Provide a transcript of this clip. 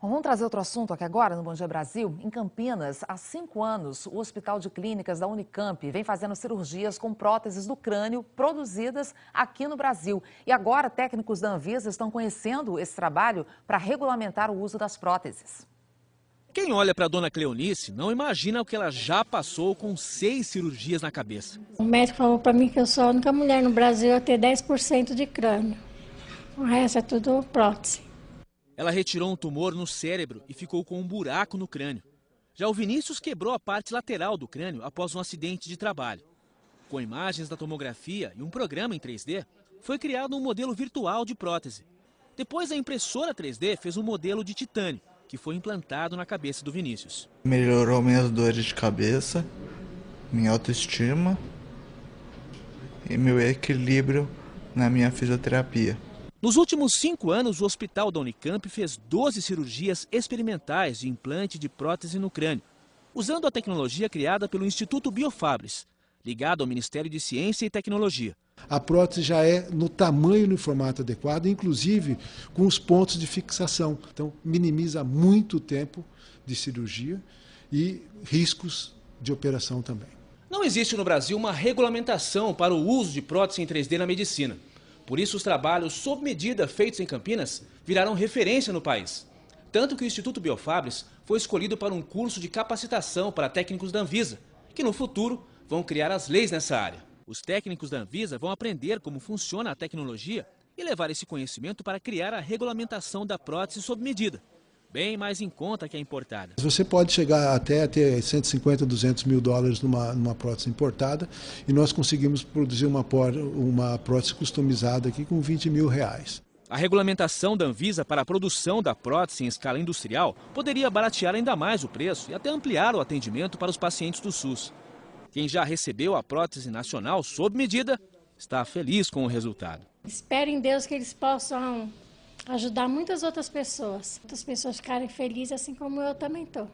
Vamos trazer outro assunto aqui agora no Bom Dia Brasil. Em Campinas, há cinco anos, o Hospital de Clínicas da Unicamp vem fazendo cirurgias com próteses do crânio produzidas aqui no Brasil. E agora, técnicos da Anvisa estão conhecendo esse trabalho para regulamentar o uso das próteses. Quem olha para a dona Cleonice não imagina o que ela já passou com seis cirurgias na cabeça. O médico falou para mim que eu sou a única mulher no Brasil a ter 10% de crânio. O resto é tudo prótese. Ela retirou um tumor no cérebro e ficou com um buraco no crânio. Já o Vinícius quebrou a parte lateral do crânio após um acidente de trabalho. Com imagens da tomografia e um programa em 3D, foi criado um modelo virtual de prótese. Depois, a impressora 3D fez um modelo de titânio, que foi implantado na cabeça do Vinícius. Melhorou minhas dores de cabeça, minha autoestima e meu equilíbrio na minha fisioterapia. Nos últimos cinco anos, o hospital da Unicamp fez 12 cirurgias experimentais de implante de prótese no crânio, usando a tecnologia criada pelo Instituto Biofabres, ligado ao Ministério de Ciência e Tecnologia. A prótese já é no tamanho e no formato adequado, inclusive com os pontos de fixação. Então, minimiza muito o tempo de cirurgia e riscos de operação também. Não existe no Brasil uma regulamentação para o uso de prótese em 3D na medicina. Por isso, os trabalhos sob medida feitos em Campinas viraram referência no país. Tanto que o Instituto Biofabres foi escolhido para um curso de capacitação para técnicos da Anvisa, que no futuro vão criar as leis nessa área. Os técnicos da Anvisa vão aprender como funciona a tecnologia e levar esse conhecimento para criar a regulamentação da prótese sob medida bem mais em conta que a importada. Você pode chegar até a ter 150, 200 mil dólares numa, numa prótese importada e nós conseguimos produzir uma, uma prótese customizada aqui com 20 mil reais. A regulamentação da Anvisa para a produção da prótese em escala industrial poderia baratear ainda mais o preço e até ampliar o atendimento para os pacientes do SUS. Quem já recebeu a prótese nacional sob medida está feliz com o resultado. Espero em Deus que eles possam ajudar muitas outras pessoas. Outras pessoas ficarem felizes assim como eu também estou.